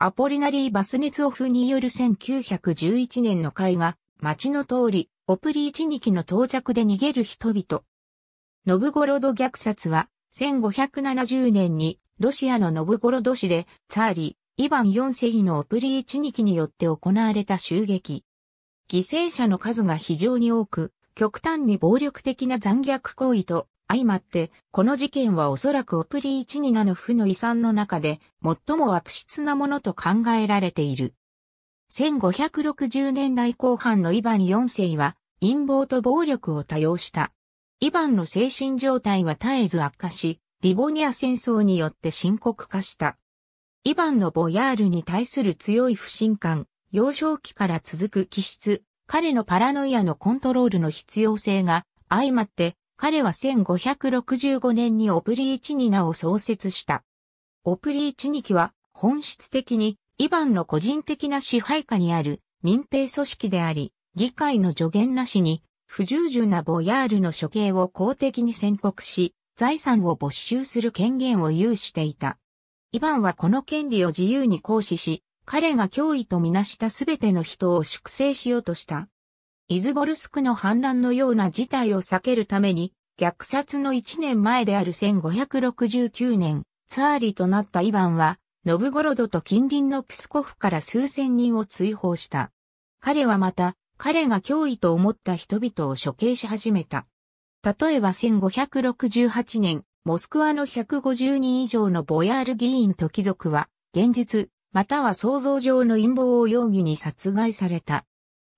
アポリナリー・バスネツオフによる1911年の絵画、街の通り、オプリーチニキの到着で逃げる人々。ノブゴロド虐殺は、1570年にロシアのノブゴロド市で、ツァーリー、イヴァン4世のオプリーチニキによって行われた襲撃。犠牲者の数が非常に多く、極端に暴力的な残虐行為と相まって、この事件はおそらくオプリー・1 2ナの負の遺産の中で最も悪質なものと考えられている。1560年代後半のイヴァン4世は陰謀と暴力を多用した。イヴァンの精神状態は絶えず悪化し、リボニア戦争によって深刻化した。イヴァンのボヤールに対する強い不信感、幼少期から続く気質、彼のパラノイアのコントロールの必要性が相まって、彼は1565年にオプリーチニナを創設した。オプリーチニキは本質的にイヴァンの個人的な支配下にある民兵組織であり、議会の助言なしに不従順なボヤールの処刑を公的に宣告し、財産を没収する権限を有していた。イヴァンはこの権利を自由に行使し、彼が脅威とみなしたすべての人を粛清しようとした。イズボルスクの反乱のような事態を避けるために、虐殺の1年前である1569年、ツアーリとなったイヴァンは、ノブゴロドと近隣のピスコフから数千人を追放した。彼はまた、彼が脅威と思った人々を処刑し始めた。例えば1568年、モスクワの150人以上のボヤール議員と貴族は、現実、または想像上の陰謀を容疑に殺害された。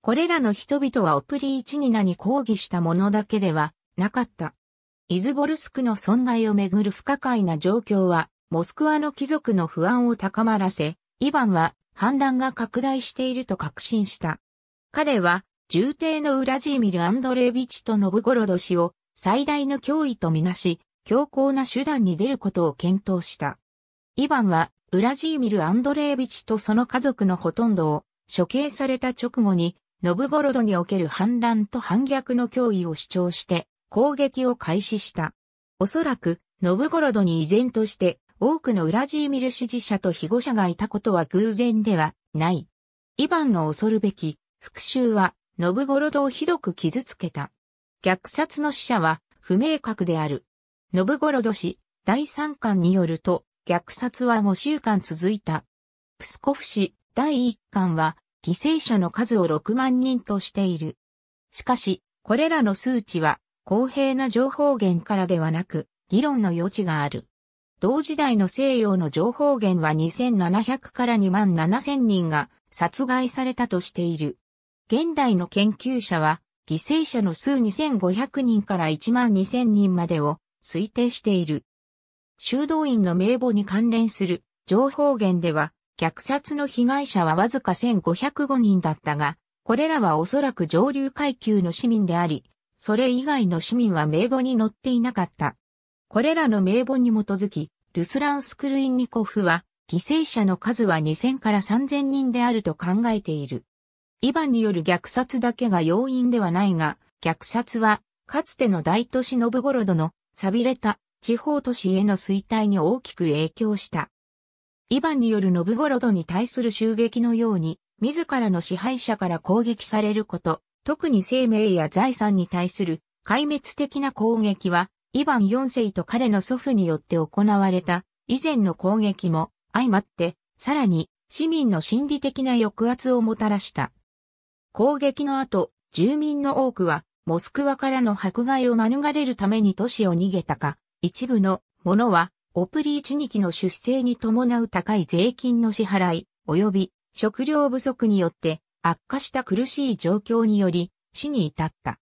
これらの人々はオプリーチニナに抗議したものだけではなかった。イズボルスクの損害をめぐる不可解な状況は、モスクワの貴族の不安を高まらせ、イバンは反乱が拡大していると確信した。彼は、重帝のウラジーミル・アンドレービチとノブゴロド氏を最大の脅威とみなし、強硬な手段に出ることを検討した。イバンはウラジーミル・アンドレービチとその家族のほとんどを処刑された直後に、ノブゴロドにおける反乱と反逆の脅威を主張して攻撃を開始した。おそらく、ノブゴロドに依然として多くのウラジーミル支持者と被護者がいたことは偶然ではない。イバンの恐るべき復讐はノブゴロドをひどく傷つけた。虐殺の死者は不明確である。ノブゴロド氏第三巻によると、虐殺は5週間続いた。プスコフ市第1巻は犠牲者の数を6万人としている。しかし、これらの数値は公平な情報源からではなく、議論の余地がある。同時代の西洋の情報源は2700から2万7000人が殺害されたとしている。現代の研究者は、犠牲者の数2500人から1万2000人までを推定している。修道院の名簿に関連する情報源では、虐殺の被害者はわずか1505人だったが、これらはおそらく上流階級の市民であり、それ以外の市民は名簿に載っていなかった。これらの名簿に基づき、ルスラン・スクルインニコフは、犠牲者の数は2000から3000人であると考えている。イバによる虐殺だけが要因ではないが、虐殺は、かつての大都市ノブゴロドの、錆びれた地方都市への衰退に大きく影響した。イヴァンによるノブゴロドに対する襲撃のように、自らの支配者から攻撃されること、特に生命や財産に対する壊滅的な攻撃は、イヴァン4世と彼の祖父によって行われた以前の攻撃も相まって、さらに市民の心理的な抑圧をもたらした。攻撃の後、住民の多くはモスクワからの迫害を免れるために都市を逃げたか、一部のものは、オプリー地期の出生に伴う高い税金の支払い、及び食料不足によって悪化した苦しい状況により死に至った。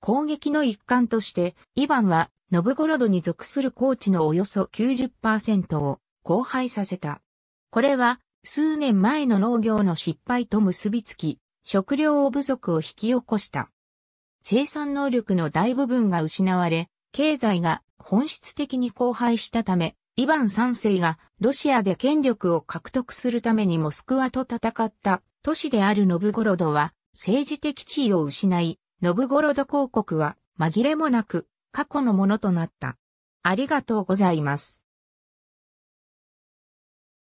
攻撃の一環として、イヴァンはノブゴロドに属する高地のおよそ90%を荒廃させた。これは数年前の農業の失敗と結びつき、食料不足を引き起こした。生産能力の大部分が失われ、経済が本質的に荒廃したため、イヴァン三世がロシアで権力を獲得するためにモスクワと戦った都市であるノブゴロドは政治的地位を失い、ノブゴロド公国は紛れもなく過去のものとなった。ありがとうございます。